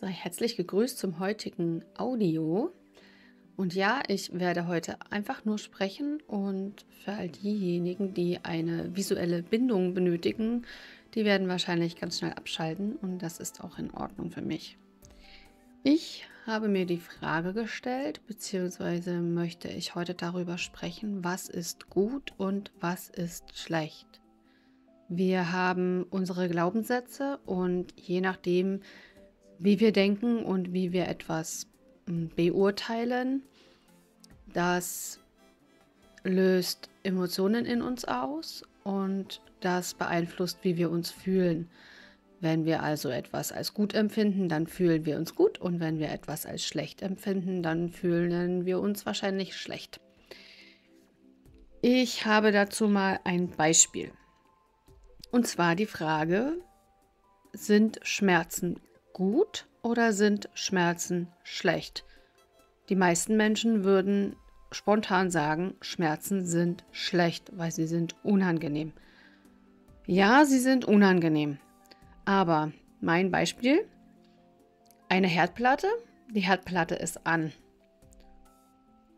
Sei herzlich gegrüßt zum heutigen Audio. Und ja, ich werde heute einfach nur sprechen und für all diejenigen, die eine visuelle Bindung benötigen, die werden wahrscheinlich ganz schnell abschalten und das ist auch in Ordnung für mich. Ich habe mir die Frage gestellt, beziehungsweise möchte ich heute darüber sprechen, was ist gut und was ist schlecht. Wir haben unsere Glaubenssätze und je nachdem, wie wir denken und wie wir etwas hm, beurteilen, das löst Emotionen in uns aus und das beeinflusst, wie wir uns fühlen. Wenn wir also etwas als gut empfinden, dann fühlen wir uns gut und wenn wir etwas als schlecht empfinden, dann fühlen wir uns wahrscheinlich schlecht. Ich habe dazu mal ein Beispiel. Und zwar die Frage, sind Schmerzen gut oder sind Schmerzen schlecht? Die meisten Menschen würden spontan sagen, Schmerzen sind schlecht, weil sie sind unangenehm. Ja, sie sind unangenehm. Aber mein Beispiel, eine Herdplatte, die Herdplatte ist an.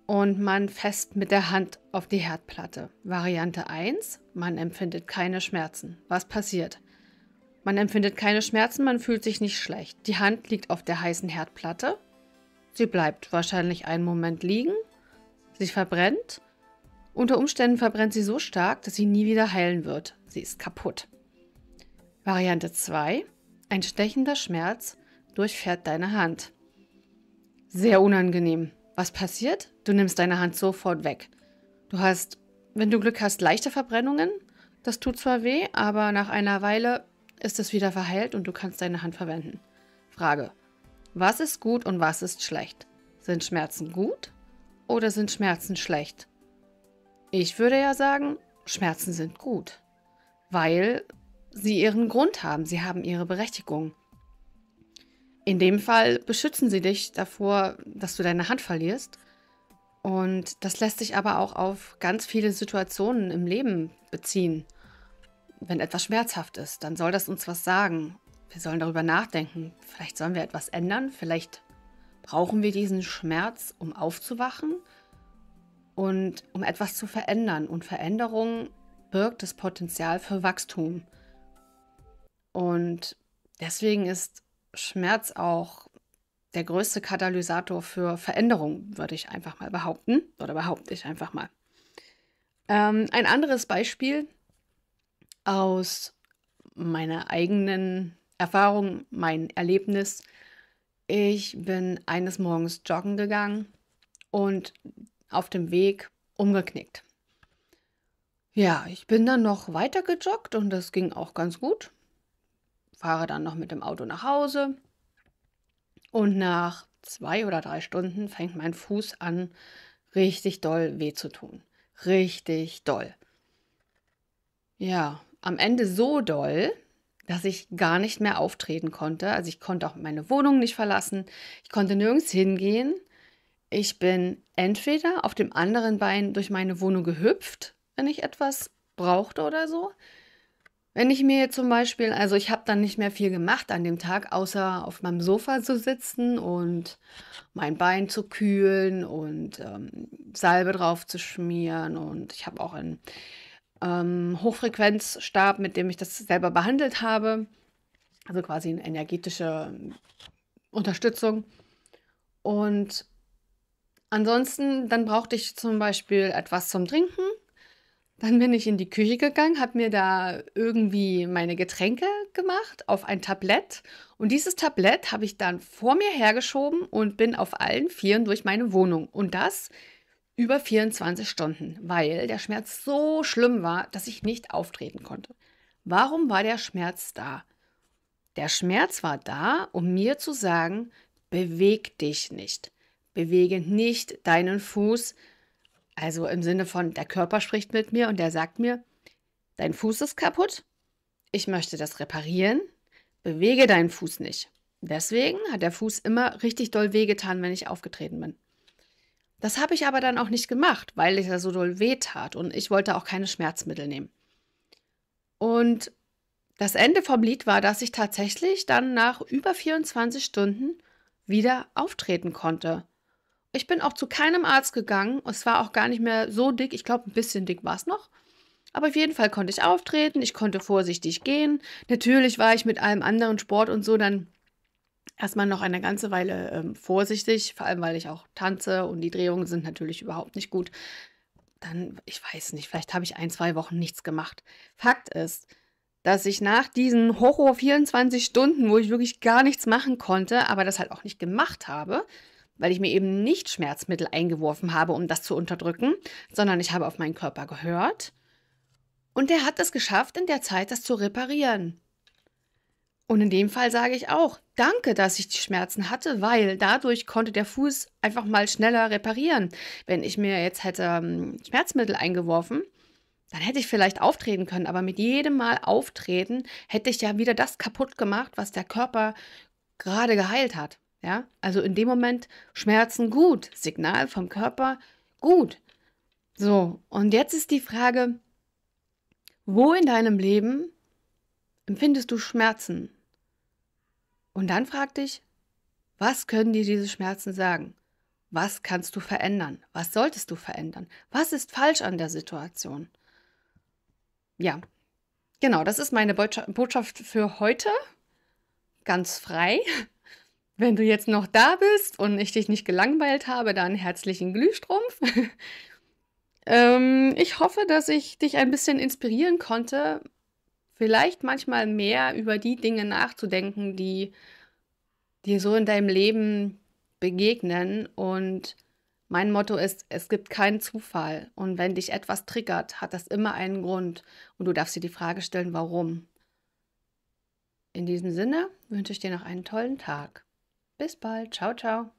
Und man fest mit der Hand auf die Herdplatte. Variante 1, man empfindet keine Schmerzen. Was passiert? Man empfindet keine Schmerzen, man fühlt sich nicht schlecht. Die Hand liegt auf der heißen Herdplatte. Sie bleibt wahrscheinlich einen Moment liegen. Sie verbrennt. Unter Umständen verbrennt sie so stark, dass sie nie wieder heilen wird. Sie ist kaputt. Variante 2. Ein stechender Schmerz durchfährt deine Hand. Sehr unangenehm. Was passiert? Du nimmst deine Hand sofort weg. Du hast, wenn du Glück hast, leichte Verbrennungen. Das tut zwar weh, aber nach einer Weile ist es wieder verheilt und du kannst deine Hand verwenden. Frage. Was ist gut und was ist schlecht? Sind Schmerzen gut oder sind Schmerzen schlecht? Ich würde ja sagen, Schmerzen sind gut, weil sie ihren Grund haben, sie haben ihre Berechtigung. In dem Fall beschützen sie dich davor, dass du deine Hand verlierst. Und das lässt sich aber auch auf ganz viele Situationen im Leben beziehen wenn etwas schmerzhaft ist, dann soll das uns was sagen. Wir sollen darüber nachdenken. Vielleicht sollen wir etwas ändern. Vielleicht brauchen wir diesen Schmerz, um aufzuwachen und um etwas zu verändern. Und Veränderung birgt das Potenzial für Wachstum. Und deswegen ist Schmerz auch der größte Katalysator für Veränderung, würde ich einfach mal behaupten. Oder behaupte ich einfach mal. Ähm, ein anderes Beispiel aus meiner eigenen Erfahrung, mein Erlebnis. Ich bin eines Morgens joggen gegangen und auf dem Weg umgeknickt. Ja, ich bin dann noch weiter gejoggt und das ging auch ganz gut. Fahre dann noch mit dem Auto nach Hause und nach zwei oder drei Stunden fängt mein Fuß an, richtig doll weh zu tun. Richtig doll. Ja, am Ende so doll, dass ich gar nicht mehr auftreten konnte. Also ich konnte auch meine Wohnung nicht verlassen, ich konnte nirgends hingehen. Ich bin entweder auf dem anderen Bein durch meine Wohnung gehüpft, wenn ich etwas brauchte oder so. Wenn ich mir zum Beispiel, also ich habe dann nicht mehr viel gemacht an dem Tag, außer auf meinem Sofa zu sitzen und mein Bein zu kühlen und ähm, Salbe drauf zu schmieren. Und ich habe auch ein ähm, Hochfrequenzstab, mit dem ich das selber behandelt habe. Also quasi eine energetische Unterstützung. Und ansonsten, dann brauchte ich zum Beispiel etwas zum Trinken. Dann bin ich in die Küche gegangen, habe mir da irgendwie meine Getränke gemacht auf ein Tablett. Und dieses Tablett habe ich dann vor mir hergeschoben und bin auf allen Vieren durch meine Wohnung. Und das über 24 Stunden, weil der Schmerz so schlimm war, dass ich nicht auftreten konnte. Warum war der Schmerz da? Der Schmerz war da, um mir zu sagen, beweg dich nicht. Bewege nicht deinen Fuß. Also im Sinne von, der Körper spricht mit mir und der sagt mir, dein Fuß ist kaputt, ich möchte das reparieren, bewege deinen Fuß nicht. Deswegen hat der Fuß immer richtig doll wehgetan, wenn ich aufgetreten bin. Das habe ich aber dann auch nicht gemacht, weil es ja so doll weh tat und ich wollte auch keine Schmerzmittel nehmen. Und das Ende vom Lied war, dass ich tatsächlich dann nach über 24 Stunden wieder auftreten konnte. Ich bin auch zu keinem Arzt gegangen. Es war auch gar nicht mehr so dick. Ich glaube, ein bisschen dick war es noch. Aber auf jeden Fall konnte ich auftreten. Ich konnte vorsichtig gehen. Natürlich war ich mit allem anderen Sport und so dann erstmal noch eine ganze Weile ähm, vorsichtig, vor allem weil ich auch tanze und die Drehungen sind natürlich überhaupt nicht gut. Dann, ich weiß nicht, vielleicht habe ich ein, zwei Wochen nichts gemacht. Fakt ist, dass ich nach diesen Horror 24 Stunden, wo ich wirklich gar nichts machen konnte, aber das halt auch nicht gemacht habe, weil ich mir eben nicht Schmerzmittel eingeworfen habe, um das zu unterdrücken, sondern ich habe auf meinen Körper gehört. Und der hat es geschafft, in der Zeit das zu reparieren. Und in dem Fall sage ich auch, danke, dass ich die Schmerzen hatte, weil dadurch konnte der Fuß einfach mal schneller reparieren. Wenn ich mir jetzt hätte ähm, Schmerzmittel eingeworfen, dann hätte ich vielleicht auftreten können, aber mit jedem Mal auftreten hätte ich ja wieder das kaputt gemacht, was der Körper gerade geheilt hat. Ja? Also in dem Moment Schmerzen gut, Signal vom Körper gut. So, und jetzt ist die Frage, wo in deinem Leben empfindest du Schmerzen? Und dann frag dich, was können dir diese Schmerzen sagen? Was kannst du verändern? Was solltest du verändern? Was ist falsch an der Situation? Ja, genau, das ist meine Botschaft für heute. Ganz frei. Wenn du jetzt noch da bist und ich dich nicht gelangweilt habe, dann herzlichen Glühstrumpf. ähm, ich hoffe, dass ich dich ein bisschen inspirieren konnte, vielleicht manchmal mehr über die Dinge nachzudenken, die dir so in deinem Leben begegnen. Und mein Motto ist, es gibt keinen Zufall. Und wenn dich etwas triggert, hat das immer einen Grund. Und du darfst dir die Frage stellen, warum. In diesem Sinne wünsche ich dir noch einen tollen Tag. Bis bald. Ciao, ciao.